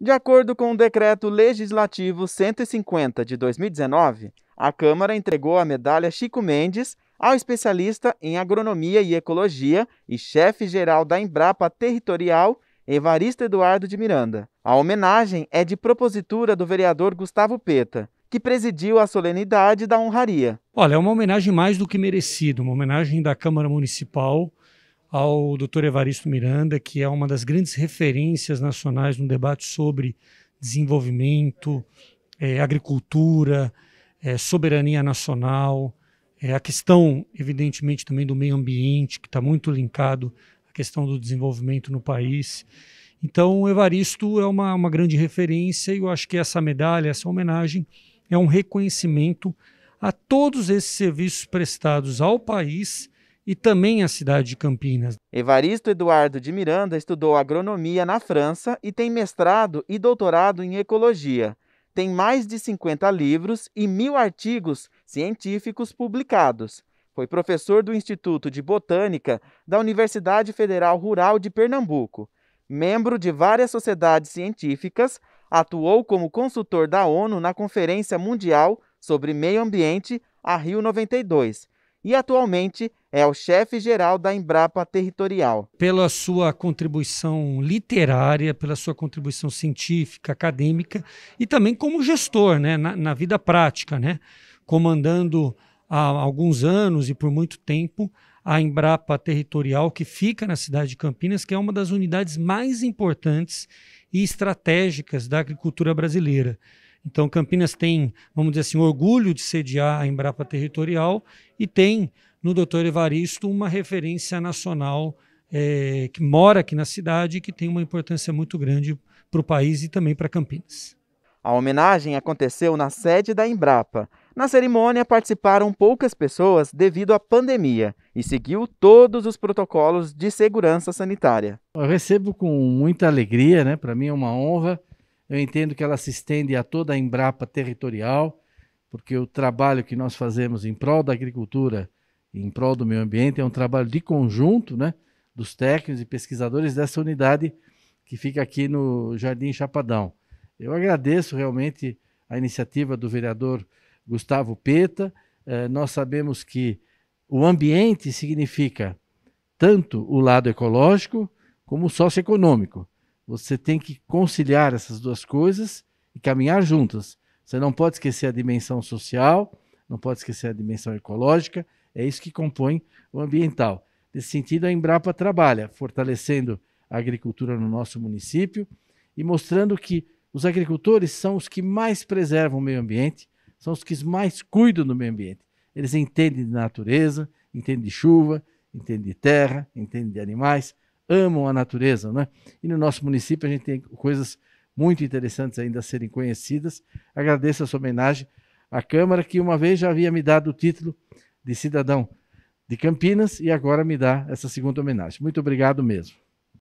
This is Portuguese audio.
De acordo com o decreto legislativo 150 de 2019, a Câmara entregou a medalha Chico Mendes ao especialista em agronomia e ecologia e chefe geral da Embrapa Territorial, Evaristo Eduardo de Miranda. A homenagem é de propositura do vereador Gustavo Peta, que presidiu a solenidade da honraria. Olha, é uma homenagem mais do que merecida, uma homenagem da Câmara Municipal ao Dr. Evaristo Miranda, que é uma das grandes referências nacionais no debate sobre desenvolvimento, é, agricultura, é, soberania nacional, é, a questão, evidentemente, também do meio ambiente, que está muito linkado à questão do desenvolvimento no país. Então, o Evaristo é uma, uma grande referência e eu acho que essa medalha, essa homenagem, é um reconhecimento a todos esses serviços prestados ao país e também a cidade de Campinas. Evaristo Eduardo de Miranda estudou agronomia na França e tem mestrado e doutorado em ecologia. Tem mais de 50 livros e mil artigos científicos publicados. Foi professor do Instituto de Botânica da Universidade Federal Rural de Pernambuco. Membro de várias sociedades científicas, atuou como consultor da ONU na Conferência Mundial sobre Meio Ambiente, a Rio 92 e atualmente é o chefe-geral da Embrapa Territorial. Pela sua contribuição literária, pela sua contribuição científica, acadêmica e também como gestor né, na, na vida prática, né, comandando há alguns anos e por muito tempo a Embrapa Territorial, que fica na cidade de Campinas, que é uma das unidades mais importantes e estratégicas da agricultura brasileira. Então, Campinas tem, vamos dizer assim, orgulho de sediar a Embrapa Territorial e tem no Dr. Evaristo uma referência nacional é, que mora aqui na cidade e que tem uma importância muito grande para o país e também para Campinas. A homenagem aconteceu na sede da Embrapa. Na cerimônia participaram poucas pessoas devido à pandemia e seguiu todos os protocolos de segurança sanitária. Eu recebo com muita alegria, né? Para mim é uma honra eu entendo que ela se estende a toda a Embrapa territorial, porque o trabalho que nós fazemos em prol da agricultura, em prol do meio ambiente, é um trabalho de conjunto, né? Dos técnicos e pesquisadores dessa unidade que fica aqui no Jardim Chapadão. Eu agradeço realmente a iniciativa do vereador Gustavo Peta. Eh, nós sabemos que o ambiente significa tanto o lado ecológico como o socioeconômico. Você tem que conciliar essas duas coisas e caminhar juntas. Você não pode esquecer a dimensão social, não pode esquecer a dimensão ecológica, é isso que compõe o ambiental. Nesse sentido, a Embrapa trabalha fortalecendo a agricultura no nosso município e mostrando que os agricultores são os que mais preservam o meio ambiente, são os que mais cuidam do meio ambiente. Eles entendem de natureza, entendem de chuva, entendem de terra, entendem de animais, amam a natureza, né? E no nosso município a gente tem coisas muito interessantes ainda a serem conhecidas. Agradeço a sua homenagem à Câmara, que uma vez já havia me dado o título de cidadão de Campinas e agora me dá essa segunda homenagem. Muito obrigado mesmo.